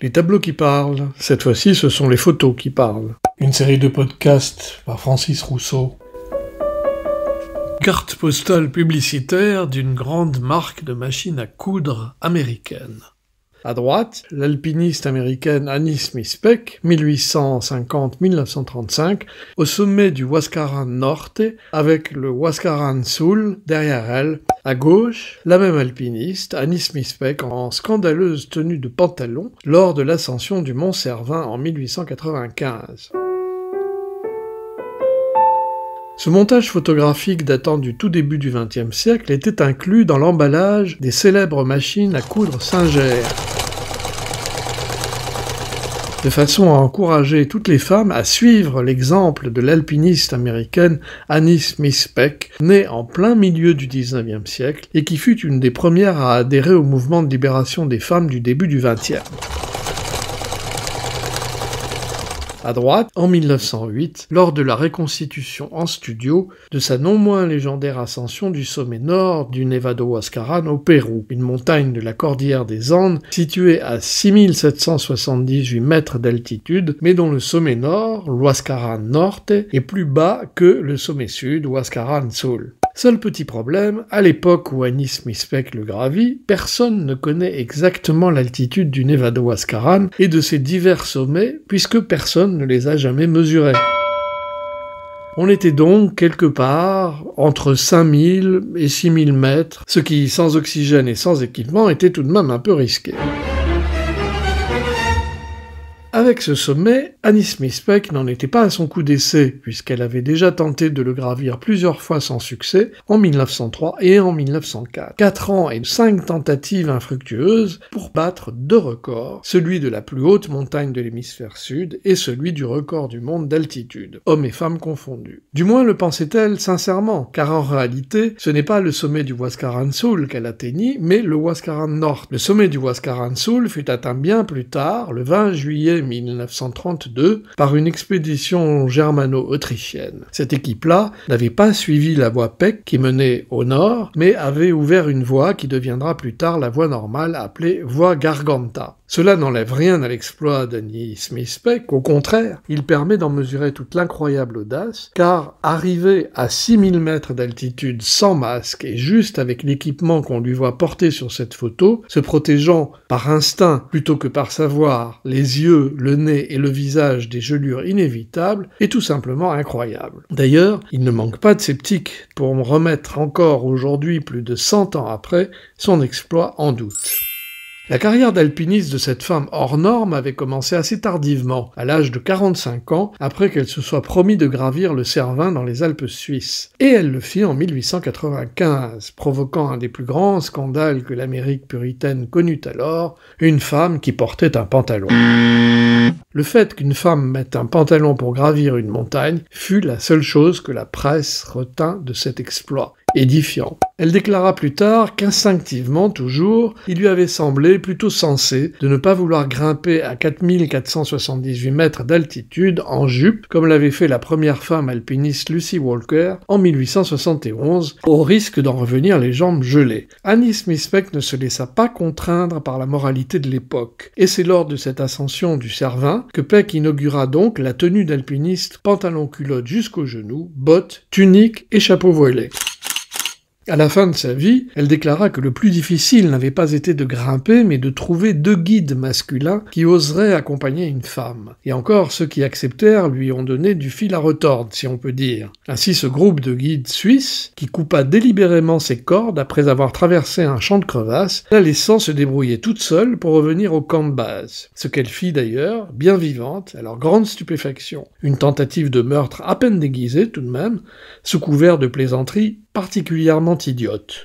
Les tableaux qui parlent, cette fois-ci ce sont les photos qui parlent. Une série de podcasts par Francis Rousseau. Carte postale publicitaire d'une grande marque de machines à coudre américaine. À droite, l'alpiniste américaine Annie Smith Peck, 1850-1935, au sommet du Huascaran Norte, avec le Huascaran Sul derrière elle. À gauche, la même alpiniste, Annie Smith Peck, en scandaleuse tenue de pantalon, lors de l'ascension du Mont Servin en 1895. Ce montage photographique datant du tout début du XXe siècle était inclus dans l'emballage des célèbres machines à coudre Singer de façon à encourager toutes les femmes à suivre l'exemple de l'alpiniste américaine Annie Smith Peck, née en plein milieu du 19e siècle et qui fut une des premières à adhérer au mouvement de libération des femmes du début du 20e à droite en 1908 lors de la reconstitution en studio de sa non moins légendaire ascension du sommet nord du Nevado huascaran au Pérou, une montagne de la cordillère des Andes située à 6778 mètres d'altitude mais dont le sommet nord, l'Huascarán Norte, est plus bas que le sommet sud, Huascaran Sul. Seul petit problème, à l'époque où Anis Mispec le gravit, personne ne connaît exactement l'altitude du Nevado Ascaran et de ses divers sommets, puisque personne ne les a jamais mesurés. On était donc quelque part entre 5000 et 6000 mètres, ce qui, sans oxygène et sans équipement, était tout de même un peu risqué. Avec ce sommet, Annie Smith-Peck n'en était pas à son coup d'essai, puisqu'elle avait déjà tenté de le gravir plusieurs fois sans succès, en 1903 et en 1904. Quatre ans et cinq tentatives infructueuses pour battre deux records, celui de la plus haute montagne de l'hémisphère sud et celui du record du monde d'altitude, hommes et femmes confondus. Du moins le pensait-elle sincèrement, car en réalité, ce n'est pas le sommet du Soul qu'elle atteignit, mais le Huascaran Nord. Le sommet du Soul fut atteint bien plus tard, le 20 juillet 1932 par une expédition germano-autrichienne. Cette équipe-là n'avait pas suivi la voie Peck qui menait au nord, mais avait ouvert une voie qui deviendra plus tard la voie normale appelée voie Garganta. Cela n'enlève rien à l'exploit d'Annie Smith Peck, au contraire, il permet d'en mesurer toute l'incroyable audace, car arriver à 6000 mètres d'altitude sans masque et juste avec l'équipement qu'on lui voit porter sur cette photo, se protégeant par instinct plutôt que par savoir les yeux, le nez et le visage des gelures inévitables est tout simplement incroyable. D'ailleurs, il ne manque pas de sceptiques pour remettre encore aujourd'hui, plus de 100 ans après, son exploit en doute. La carrière d'alpiniste de cette femme hors norme avait commencé assez tardivement, à l'âge de 45 ans, après qu'elle se soit promis de gravir le Cervin dans les Alpes suisses. Et elle le fit en 1895, provoquant un des plus grands scandales que l'Amérique puritaine connut alors, une femme qui portait un pantalon. Le fait qu'une femme mette un pantalon pour gravir une montagne fut la seule chose que la presse retint de cet exploit édifiant. Elle déclara plus tard qu'instinctivement toujours, il lui avait semblé plutôt sensé de ne pas vouloir grimper à 4478 mètres d'altitude en jupe, comme l'avait fait la première femme alpiniste Lucy Walker en 1871, au risque d'en revenir les jambes gelées. Annie Smith-Peck ne se laissa pas contraindre par la moralité de l'époque, et c'est lors de cette ascension du Cervin que Peck inaugura donc la tenue d'alpiniste pantalon-culotte jusqu'aux genoux, bottes, tunique et chapeau voilé. À la fin de sa vie, elle déclara que le plus difficile n'avait pas été de grimper, mais de trouver deux guides masculins qui oseraient accompagner une femme. Et encore, ceux qui acceptèrent lui ont donné du fil à retordre, si on peut dire. Ainsi, ce groupe de guides suisses, qui coupa délibérément ses cordes après avoir traversé un champ de crevasses, la laissant se débrouiller toute seule pour revenir au camp de base. Ce qu'elle fit d'ailleurs, bien vivante, à leur grande stupéfaction. Une tentative de meurtre à peine déguisée, tout de même, sous couvert de plaisanterie particulièrement idiote.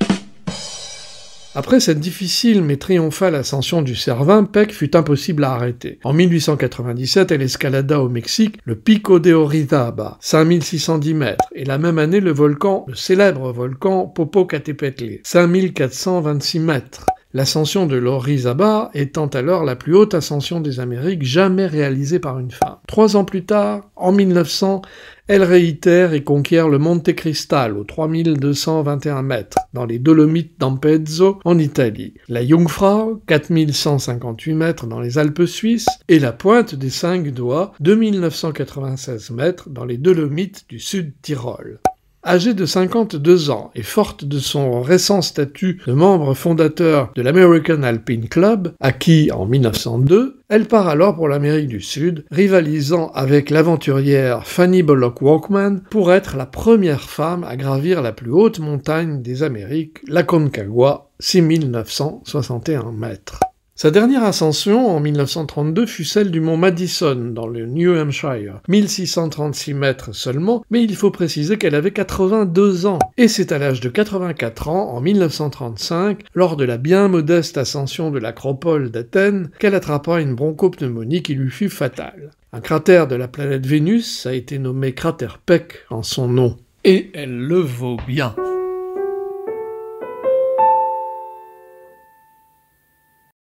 Après cette difficile mais triomphale ascension du Cervin, Peck fut impossible à arrêter. En 1897, elle escalada au Mexique le Pico de Orizaba, 5610 mètres, et la même année le volcan, le célèbre volcan Popocatépetl, 5426 mètres. L'ascension de l'Orizaba étant alors la plus haute ascension des Amériques jamais réalisée par une femme. Trois ans plus tard, en 1900, elle réitère et conquiert le Monte Cristal aux 3221 mètres, dans les Dolomites d'Ampezzo, en Italie, la Jungfrau, 4158 mètres dans les Alpes suisses, et la pointe des cinq doigts, 2996 mètres dans les Dolomites du Sud Tyrol. Âgée de 52 ans et forte de son récent statut de membre fondateur de l'American Alpine Club, acquis en 1902, elle part alors pour l'Amérique du Sud, rivalisant avec l'aventurière Fanny Bullock Walkman pour être la première femme à gravir la plus haute montagne des Amériques, la Concagua, 6961 mètres. Sa dernière ascension en 1932 fut celle du mont Madison dans le New Hampshire, 1636 mètres seulement, mais il faut préciser qu'elle avait 82 ans, et c'est à l'âge de 84 ans, en 1935, lors de la bien modeste ascension de l'acropole d'Athènes, qu'elle attrapa une bronchopneumonie qui lui fut fatale. Un cratère de la planète Vénus a été nommé cratère Peck en son nom, et elle le vaut bien.